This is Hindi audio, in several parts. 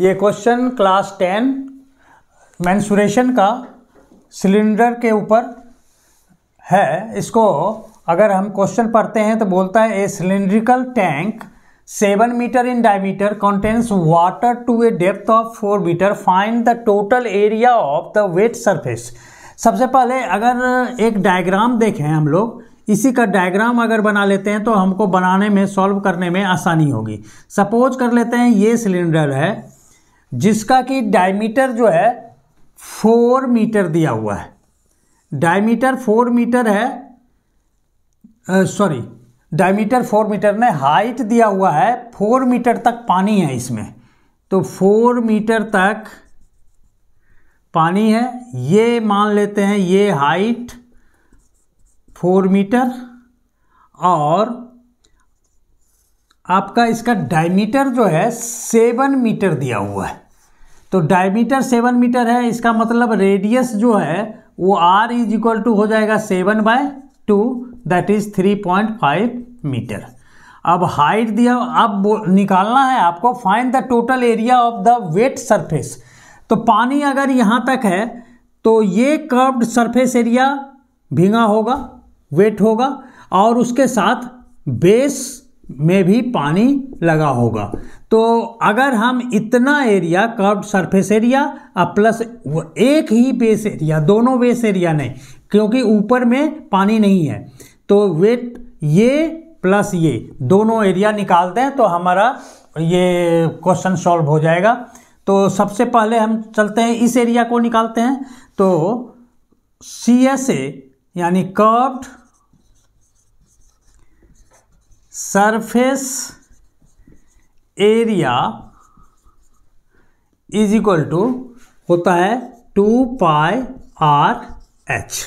ये क्वेश्चन क्लास टेन मैंसुरेशन का सिलेंडर के ऊपर है इसको अगर हम क्वेश्चन पढ़ते हैं तो बोलता है a cylindrical tank seven metre in diameter contains water to a depth of four metre find the total area of the wet surface सबसे पहले अगर एक डायग्राम देखें हम लोग इसी का डायग्राम अगर बना लेते हैं तो हमको बनाने में सॉल्व करने में आसानी होगी सपोज कर लेते हैं ये सिलेंडर है जिसका कि डायमीटर जो है फोर मीटर दिया हुआ है डायमीटर फोर मीटर है सॉरी डायमीटर फोर मीटर ने हाइट दिया हुआ है फोर मीटर तक पानी है इसमें तो फोर मीटर तक पानी है ये मान लेते हैं ये हाइट फोर मीटर और आपका इसका डायमीटर जो है सेवन मीटर दिया हुआ है तो डायमीटर सेवन मीटर है इसका मतलब रेडियस जो है वो आर इज इक्वल टू हो जाएगा seven by two that is three point five metre अब हाइट दिया अब निकालना है आपको find the total area of the wet surface तो पानी अगर यहाँ तक है तो ये कर्व्ड सरफेस एरिया भींगा होगा वेट होगा और उसके साथ बेस में भी पानी लगा होगा तो अगर हम इतना एरिया कर्व सरफेस एरिया और प्लस एक ही बेस एरिया दोनों बेस एरिया नहीं क्योंकि ऊपर में पानी नहीं है तो वेट ये प्लस ये दोनों एरिया निकालते हैं तो हमारा ये क्वेश्चन सॉल्व हो जाएगा तो सबसे पहले हम चलते हैं इस एरिया को निकालते हैं तो सी एस ए यानी curved surface area is equal to होता है two pi r h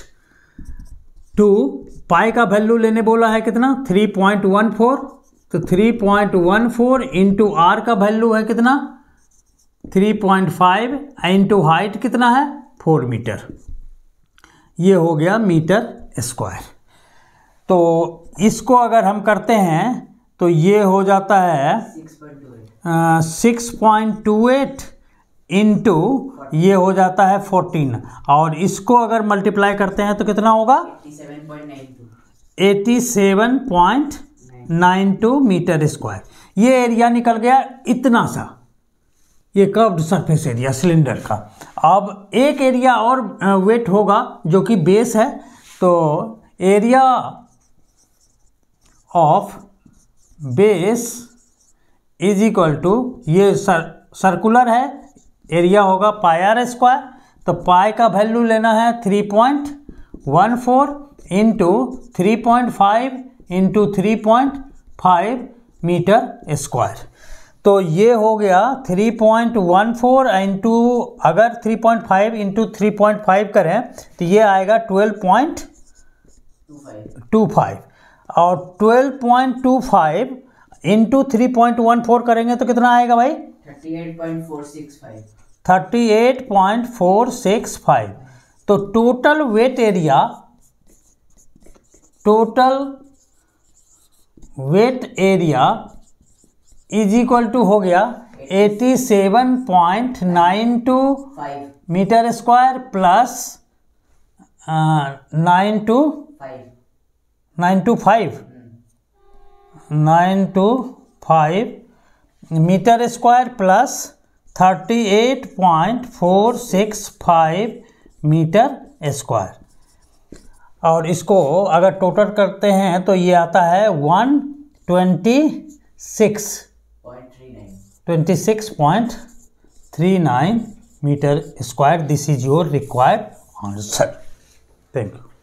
two pi का वैल्यू लेने बोला है कितना थ्री पॉइंट वन फोर तो three point one four into r का वैल्यू है कितना three point five into height कितना है फोर मीटर ये हो गया मीटर स्क्वायर तो इसको अगर हम करते हैं तो ये हो जाता है six point two eight into ये हो जाता है फोर्टीन और इसको अगर मल्टीप्लाई करते हैं तो कितना होगा eighty seven point nine two metre square ये एरिया निकल गया इतना सा ये कर्व्ड सरफेस एरिया सिलेंडर का अब एक एरिया और वेट होगा जो कि बेस है तो area of base is equal to ये सर सर्कुलर है एरिया होगा पायर स्क्वायर तो पाए का वैल्यू लेना है three point one four into three point five into three point five metre square तो ये हो गया 3.14 पॉइंट वन फोर इंटू अगर 3.5 पॉइंट फाइव इंटू थ्री करें तो ये आएगा 12.25 पॉइंट टू फाइव और 12.25 into three point one four करेंगे तो कितना आएगा भाई thirty eight point thirty eight point four six five तो total wet area total wet area is equal to हो गया eighty seven point nine two metre square plus nine two five nine two five nine two five metre square plus thirty eight point four six five metre square और इसको अगर टोटल करते हैं तो ये आता है one twenty six twenty six point three nine metre square this is your required answer thank you